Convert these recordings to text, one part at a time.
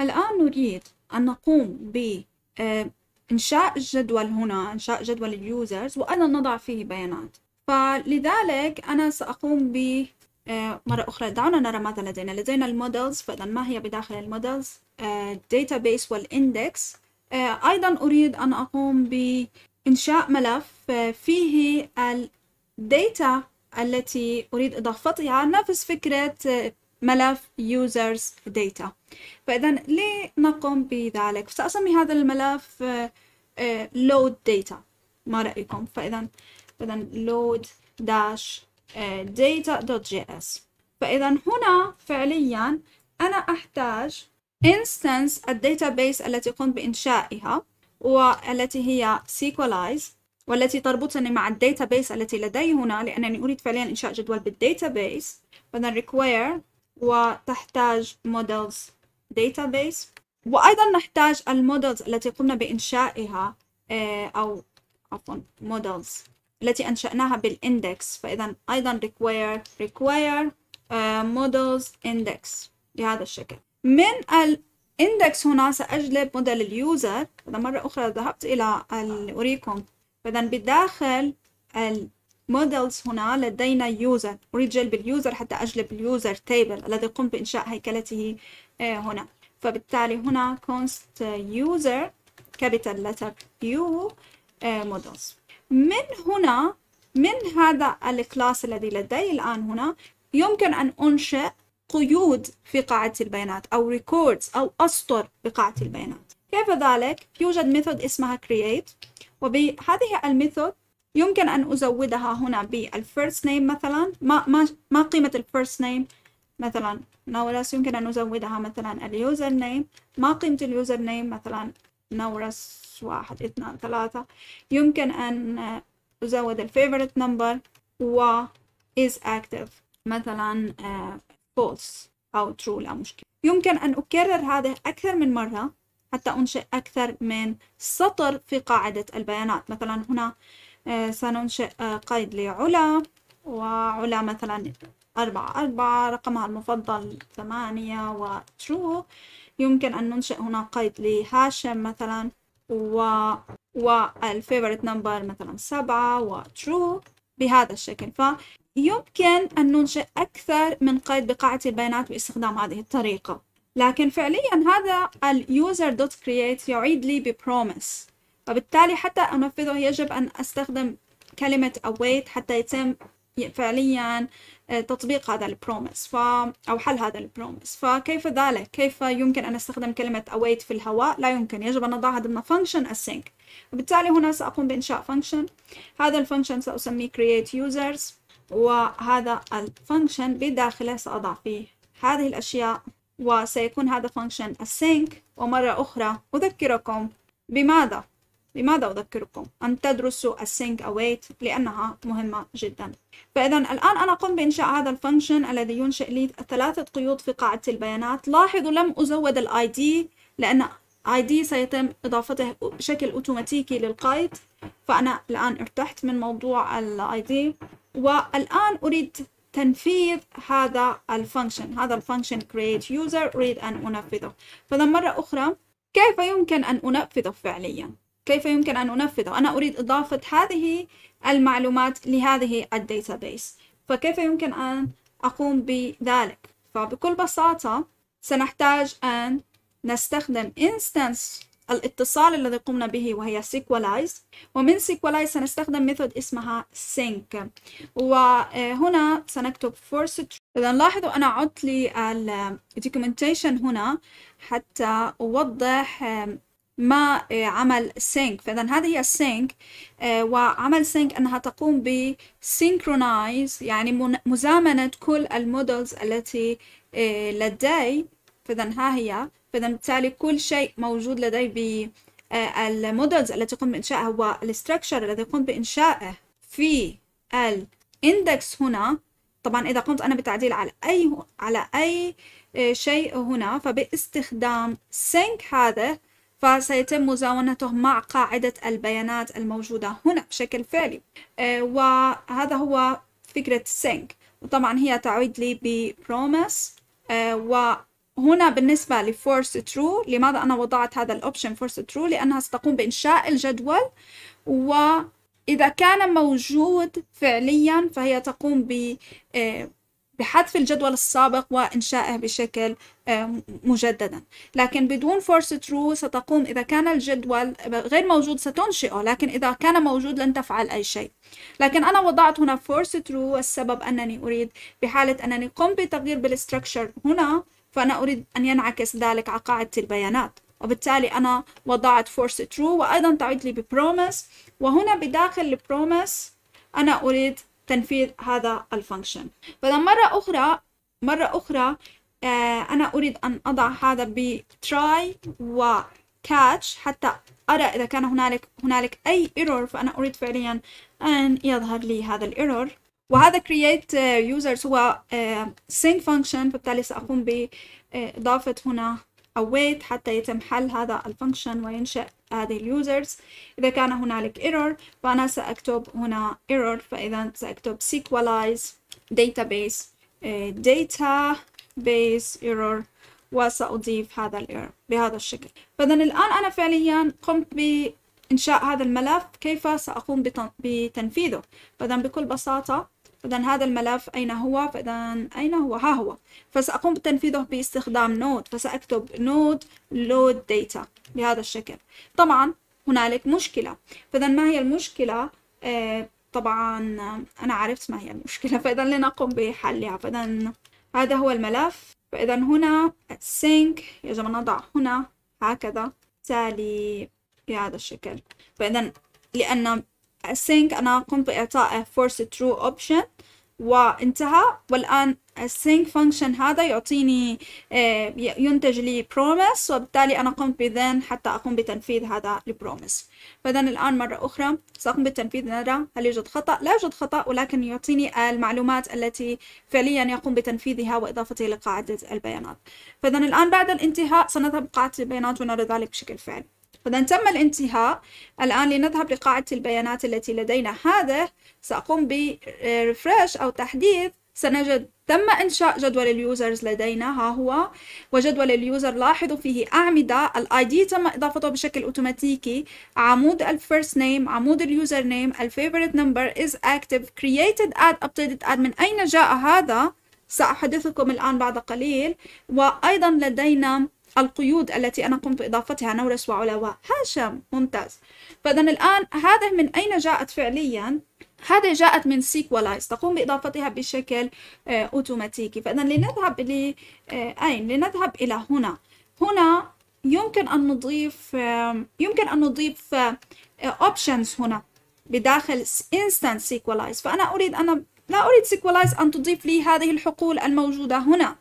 الآن نريد أن نقوم بإنشاء آه، الجدول هنا إنشاء جدول اليوزرز وأنا نضع فيه بيانات فلذلك أنا سأقوم ب آه، مرة أخرى دعونا نرى ماذا لدينا لدينا المودلز فإذا ما هي بداخل المودلز آه، database والإندكس أيضا أريد أن أقوم بإنشاء ملف فيه الداتا التي أريد إضافتها نفس فكرة ملف users data فإذا ليه نقوم بذلك سأسمي هذا الملف آه، آه، load data ما رأيكم فإذا فإذا load dash آه، data.js فإذا هنا فعليا أنا أحتاج instance database التي قمت بإنشائها والتي هي SQLize والتي تربطني مع الداتابيس التي لدي هنا لأنني أريد فعليا إنشاء جدول بالداتابيس فإذا require وتحتاج models database وأيضا نحتاج المودلز التي قمنا بإنشائها آه، أو عفوا models التي أنشأناها بالإندكس فإذا أيضا require require آه، models index بهذا الشكل من الإندكس هنا سأجلب موديل اليوزر إذا مرة أخرى ذهبت إلى أريكم فإذا بداخل ال models هنا لدينا user أريد جلب اليوزر حتى أجلب اليوزر table الذي قمت بإنشاء هيكلته آه، هنا فبالتالي هنا const user capital letter U آه، models من هنا من هذا الكلاس الذي لدي الآن هنا يمكن أن أنشئ قيود في قاعدة البيانات أو records أو أسطر بقاعدة البيانات كيف ذلك؟ يوجد ميثود اسمها create وبهذه الميثود يمكن أن أزودها هنا بالفيرست نيم مثلا ما, ما, ما قيمة الفيرست نيم مثلا نورس يمكن أن أزودها مثلا اليوزر نيم ما قيمة اليوزر نيم مثلا نورس واحد اثنان ثلاثة يمكن أن أزود الفيفورت نمبر و is active مثلا آه، false أو true لا مشكلة يمكن أن أكرر هذا أكثر من مرة حتى أنشئ أكثر من سطر في قاعدة البيانات مثلا هنا آه، سننشئ آه، قيد لعلا وعلا مثلا أربعة أربعة رقمها المفضل ثمانية وترو يمكن أن ننشئ هنا قيد لهاشم مثلا و والفيفوريت نمبر مثلا سبعة وترو بهذا الشكل فيمكن أن ننشئ أكثر من قيد بقاعة البيانات باستخدام هذه الطريقة لكن فعليا هذا اليوزر دوت كرييت يعيد لي ببروميس فبالتالي حتى أنفذه يجب أن أستخدم كلمة await حتى يتم فعليا آه، تطبيق هذا البروميس ف... أو حل هذا البروميس فكيف ذلك؟ كيف يمكن أن أستخدم كلمة await في الهواء؟ لا يمكن يجب أن أضعها ضمن function async وبالتالي هنا سأقوم بإنشاء function هذا الفانكشن سأسميه create users وهذا الفانكشن بداخله سأضع فيه هذه الأشياء وسيكون هذا function async ومرة أخرى أذكركم بماذا لماذا أذكركم أن تدرسوا async await لأنها مهمة جدا فإذا الآن أنا قمت بإنشاء هذا الفانكشن الذي ينشئ لي ثلاثة قيود في قاعدة البيانات لاحظوا لم أزود الـ ID لأن ID سيتم إضافته بشكل أوتوماتيكي للقيد فأنا الآن ارتحت من موضوع الـ ID والآن أريد تنفيذ هذا الفانكشن هذا الفانكشن create user أريد أن أنفذه فإذا مرة أخرى كيف يمكن أن أنفذه فعليا كيف يمكن أن أنفذه أنا أريد إضافة هذه المعلومات لهذه الداتابيس فكيف يمكن أن أقوم بذلك فبكل بساطة سنحتاج أن نستخدم instance الاتصال الذي قمنا به وهي sqlize ومن sqlize سنستخدم ميثود اسمها sync وهنا سنكتب force إذا لاحظوا أنا عدت documentation هنا حتى أوضح ما آه، عمل sync فإذا هذه هي sync آه، وعمل sync أنها تقوم ب synchronize يعني مزامنة كل المودلز التي آه، لدي فإذا ها هي فإذا بالتالي كل شيء موجود لدي ب المودلز التي قمت بإنشائها والستركشر الذي قمت بإنشائه في الاندكس هنا طبعا إذا قمت أنا بتعديل على أي على أي شيء هنا فباستخدام sync هذا فسيتم مزاونته مع قاعدة البيانات الموجودة هنا بشكل فعلي آه، وهذا هو فكرة سينك وطبعا هي تعود لي ببروميس آه، وهنا بالنسبة لفورس ترو لماذا أنا وضعت هذا الأوبشن فورس ترو لأنها ستقوم بإنشاء الجدول و إذا كان موجود فعليا فهي تقوم ب آه، بحذف الجدول السابق وإنشائه بشكل آه، مجددا لكن بدون force true ستقوم إذا كان الجدول غير موجود ستنشئه لكن إذا كان موجود لن تفعل أي شيء لكن أنا وضعت هنا force true والسبب أنني أريد بحالة أنني قمت بتغيير بالستركشر هنا فأنا أريد أن ينعكس ذلك على قاعدة البيانات وبالتالي أنا وضعت force true وأيضا تعود لي ببروميس وهنا بداخل promise أنا أريد تنفيذ هذا الفانكشن فاذا مرة أخرى مرة أخرى آه، أنا أريد أن أضع هذا ب try و catch حتى أرى إذا كان هنالك هنالك أي error فأنا أريد فعليا أن يظهر لي هذا الايرور وهذا create آه، users هو آه، sync function فبالتالي سأقوم بإضافة هنا await حتى يتم حل هذا الفانكشن وينشأ هذه اليوزرز إذا كان هنالك error فأنا سأكتب هنا error فإذا سأكتب SQLize database آه، data base error وسأضيف هذا الايرور بهذا الشكل فإذا الآن أنا فعليا قمت بإنشاء هذا الملف كيف سأقوم بتنفيذه فإذا بكل بساطة إذا هذا الملف أين هو فإذا أين هو ها هو فسأقوم بتنفيذه باستخدام نود فسأكتب نود لود داتا بهذا الشكل طبعا هنالك مشكلة فإذا ما هي المشكلة آه طبعا أنا عرفت ما هي المشكلة فإذا لنقوم بحلها فإذا هذا هو الملف فإذا هنا sync يجب أن نضع هنا هكذا تالي بهذا الشكل فإذا لأن async أنا قمت بإعطائه force true option وانتهى والآن sync function هذا يعطيني آه، ينتج لي promise وبالتالي أنا قمت بذن حتى أقوم بتنفيذ هذا البروميس فإذا الآن مرة أخرى سأقوم بالتنفيذ نرى هل يوجد خطأ لا يوجد خطأ ولكن يعطيني المعلومات التي فعليا يقوم بتنفيذها وإضافتها لقاعدة البيانات فإذا الآن بعد الانتهاء سنذهب قاعدة البيانات ونرى ذلك بشكل فعلي إذا تم الانتهاء الآن لنذهب لقاعدة البيانات التي لدينا هذا سأقوم بريفرش أو تحديث سنجد تم إنشاء جدول اليوزرز لدينا ها هو وجدول اليوزر لاحظوا فيه أعمدة الاي دي تم إضافته بشكل أوتوماتيكي عمود الفيرست نيم عمود اليوزر نيم الفيفوريت نمبر is active created add updated add من أين جاء هذا سأحدثكم الآن بعد قليل وأيضا لدينا القيود التي أنا قمت بإضافتها نورس وعلواء هاشم ممتاز فإذا الآن هذه من أين جاءت فعليا؟ هذه جاءت من سيكولايز تقوم بإضافتها بشكل أوتوماتيكي آه، فإذا لنذهب إلى آه، أين؟ لنذهب إلى هنا هنا يمكن أن نضيف يمكن أن نضيف آه، options هنا بداخل instance equalize فأنا أريد أنا لا أريد سيكولايز أن تضيف لي هذه الحقول الموجودة هنا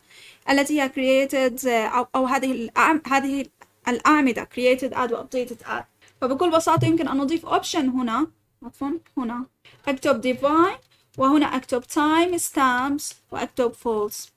التي هي created أو, أو هذه الأعم هذه الأعمدة created add updated add فبكل بساطة يمكن أن أضيف option هنا عفوا هنا أكتب define وهنا أكتب time stamps وأكتب false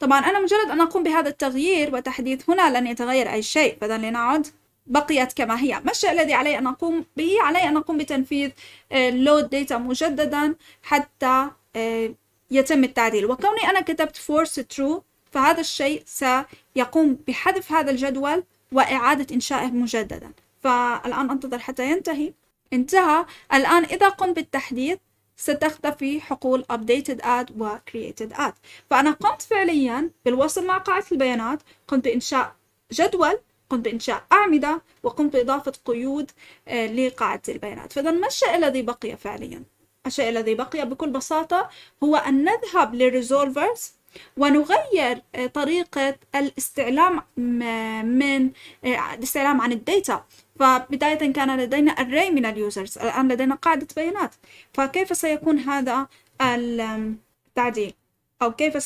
طبعا أنا مجرد أن أقوم بهذا التغيير وتحديث هنا لن يتغير أي شيء بدل لنعد بقيت كما هي ما الشيء الذي علي أن أقوم به علي أن أقوم بتنفيذ آه، load data مجددا حتى آه، يتم التعديل وكوني أنا كتبت force true فهذا الشيء سيقوم بحذف هذا الجدول وإعادة إنشائه مجددا فالآن أنتظر حتى ينتهي انتهى الآن إذا قمت بالتحديث ستختفي حقول updated ad و created ad فأنا قمت فعليا بالوصل مع قاعدة البيانات قمت بإنشاء جدول قمت بإنشاء أعمدة وقمت بإضافة قيود آه، لقاعدة البيانات فإذا ما الشيء الذي بقي فعليا الشيء الذي بقي بكل بساطة هو أن نذهب للريزولفرز ونغير آه، طريقة الاستعلام آه، من آه، الاستعلام عن الداتا فبداية كان لدينا array من اليوزرز الآن لدينا قاعدة بيانات فكيف سيكون هذا التعديل أو كيف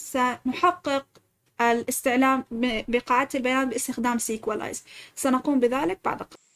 سنحقق الاستعلام بقاعدة البيانات باستخدام سيكولايز سنقوم بذلك بعد قليل